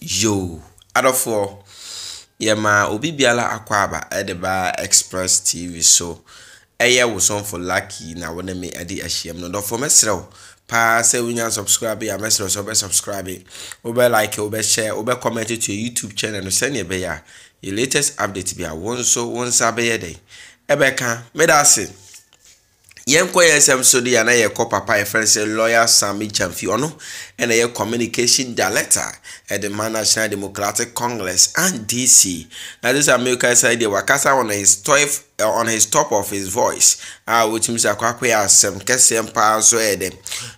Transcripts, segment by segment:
yo adɔfoɔ yɛma obi biara akɔ aba ɛde ba express tv so ɛyɛ wo sɔnfo lucky na wɔne me ɛde ahyia mu no dɔfoɔ mɛsrɛ wo paa sɛ wonya subscribe a mɛsrɛ sɛ wobɛ subscribe wobɛ like wobɛ share wobɛ comment to your youtube channel no sɛneɛ ɛbɛyɛ a your latest update bi a wo nso wo nsa bɛyɛ dɛn ɛbɛka meda ase yɛnkɔ yɛn nsɛm so de yana yɛkɔ papa yɛfrɛ sɛ lawyer sami jamfi ɔno ɛna yɛ communication director ɛde ma national democratic congress and dc na this america side deɛ wakasa on his top uh, on his top of his voice a wotumi sɛ akɔakɔ yɛ asɛm kɛseɛ paa nso ɛyɛ dɛ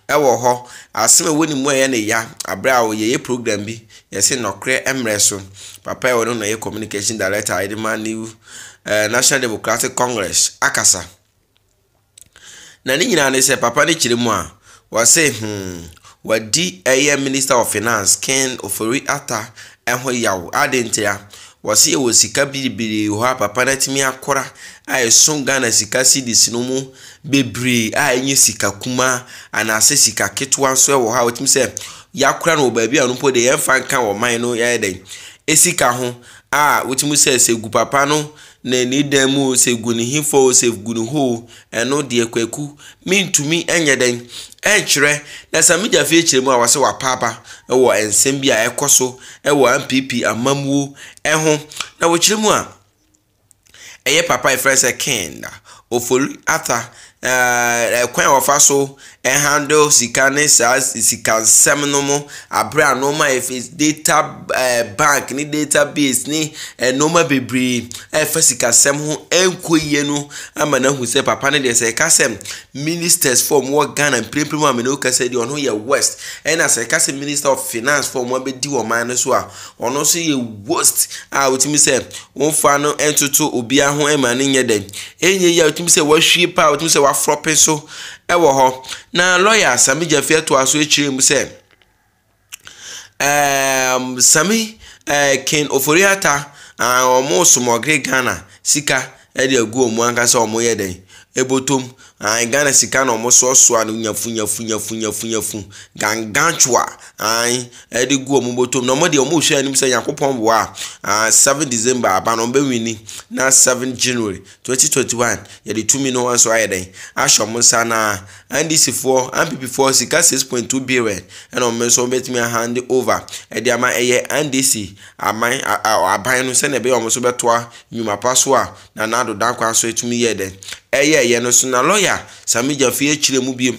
ɛwɔ hɔ asɛm a ɛwɔ ne mu a ɛyɛ ne ya abere a wɔyɛyɛ program bi yɛsɛ nɔkorɛ mmerɛ so papa yɛ wɔ no na yɛ communication director ɛde ma new uh, national democratic congress akasa. na ne nyinaa ne sɛ papa no kyerɛ mu a wɔse hmm wɔdi ɛyɛ minister of finance ken ofori ata ɛho yaw ade ntira wɔse yɛwɔ sika bebree hɔ a papa no atumi akora a ɛso ghana sika cedis no mu bebree a ɛnyɛ sika kuma anaasɛ sika ketewa nso ɛwɔ hɔ a wɔtumi sɛ yɛakora no wɔ baabi a no mpo de yɛmfa nka wɔ man no yɛyɛ dɛn ɛsika ho a wɔtumi sɛ sɛ gu papa no n'ani dan mu o sɛ gu ne hifo o sɛ gu ne ho o ɛno deɛ kwaku mentumi nyɛ dɛn ɛnkyerɛ na sɛ megya fie kyerɛ mu a wɔsɛ wapaaba ɛwɔ nsɛm bi a ɛkɔ so ɛwɔ npp amamuo ɛho na wɔkyerɛ mu a ɛyɛ papa yɛfrɛ sɛ kenda ofori ata ɛkwan eh, eh, a wɔfa so ɛhandle eh, sika ne saa sika nsɛm no mu abere a nneɛma efi data ɛɛ bank ne database ne nneɛma bebree ɛfɛ sika sɛm ho ɛnko yie no ama n'ahu sɛ papa ne deɛ sɛ ɛka sɛ ministers fɔm wɔ ghana mprempren a mene kasa deɛ ɔno yɛ west ɛna sɛ ɛka sɛ minister of finance fɔm abɛdi wɔn man no so a ɔno nso yɛ west a wotumi sɛ wɔn fa no ɛntoto obiara ho ɛma ne nyɛ dɛ ɛnyɛ yie a wotumi sɛ wɔahwie pa a wotumi sɛ wɔ wɔafrɔpe so ɛwɔ hɔ na lɔya sami gyafie toa so akyire mu sɛ ɛɛɛm sami ɛɛ ken ofori ata wɔn somɔgere ghana sika ɛde agu wɔn ankasa wɔn yɛ den. ebotom an ah, ghana sika na wɔn so ɔsoa no nyafu nyafu nyafu nyafu nyafu gangantwa an ɛde gu wɔn botom na wɔn deɛ wɔn rehwɛ anim sɛ yakopɔn boa an ah, seven december aba na wɔn bɛ wini na seven january twenty twenty one yɛde tumi no wɔn nso ayɛ dɛn ahyɛ wɔn nsa na ndc foɔ npp foɔ sika six point two billion ɛna wɔn nso bɛtumi ahande over ɛde ama ɛyɛ ndc aman aban no sɛnea ɛbɛyɛ wɔn nso bɛtoa nnwuma pa so a na na n'adodankwa so etumi yɛ dɛn ɛyɛ ɛyɛ no so na lɔya sami gyafie akyire mu biem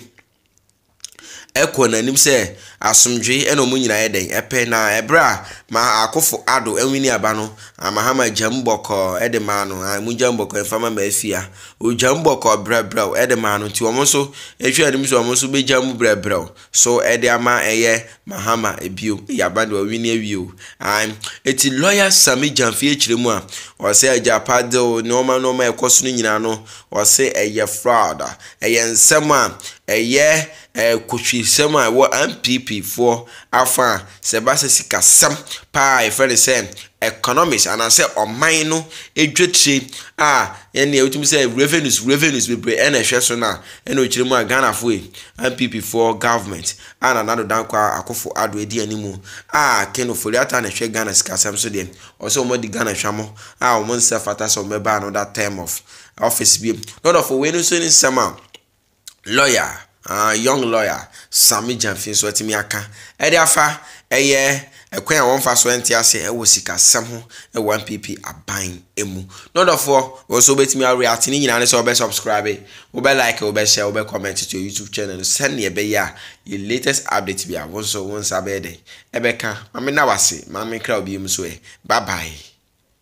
ɛkɔ n'anim sɛ asomdwe ɛna wɔn nyinaa yɛ ɛpɛ na ɛbrɛ a ma akofo ado ɛnwini aba no ama hama gya mbɔkɔɔ ɛde maa gya mbɔkɔɔ mfama ma afia ogya mbɔkɔɔ brɛbrɛw ɛde maa no nti wɔn nso ehwɛ anim so wɔn mu brɛbrɛw so ɛde ama ɛyɛ mahama ebio yaba de ɔwini awie o ayi eti lɔya sami gyanfi ekyire mu a ɔsɛ ɛgya padew nneɛma nneɛma ɛkɔ so no nyinaa no ɔsɛ ɛyɛ fraud ɛyɛ nsɛm a ɛyɛ ɛɛ kotwi a ɛwɔ npp foɔ afa a sɛ ɛba sɛ paa yɛfrɛ no sɛ economics anaasɛ ɔman no adwatire a yɛne wotumi sɛ revenues revenues bebree ɛna ɛhwɛ so na a ɛna ɔkyerɛ mu a ghanafoɔ yi npp foɔ government a nanado dankɔ akofo ado adi animu a keno foliata na ɛhwɛ ghana sikasɛm so deɛ ɔsɛ wɔmɔde ghana hwamɔ a wɔn nsa fata sɛ wɔmɛbaa no that term of office bi lɔdɔfo wei no nso ne nsɛm a lawyer uh, young lawyer sami jamfin nso ɛtumi aka ɛde afa ɛyɛ. ɛkwan a wɔmfa so nte ase ɛwɔ sikasɛm ho ɛwɔ npp aban mu nɔdɔfoɔ wɔn nso wobɛtumi awe ate ne nyinaa ne sɛ wɔbɛ subscribe wɔbɛ like wɔbɛ share wɔbɛ comment to your youtube channel no sɛnea ɛbɛyɛ a yɛ latest update bi a wɔn nso wɔn nsa bɛyɛ dɛ ɛbɛka maame na maame kra obi mu so ɛ e. bye bye.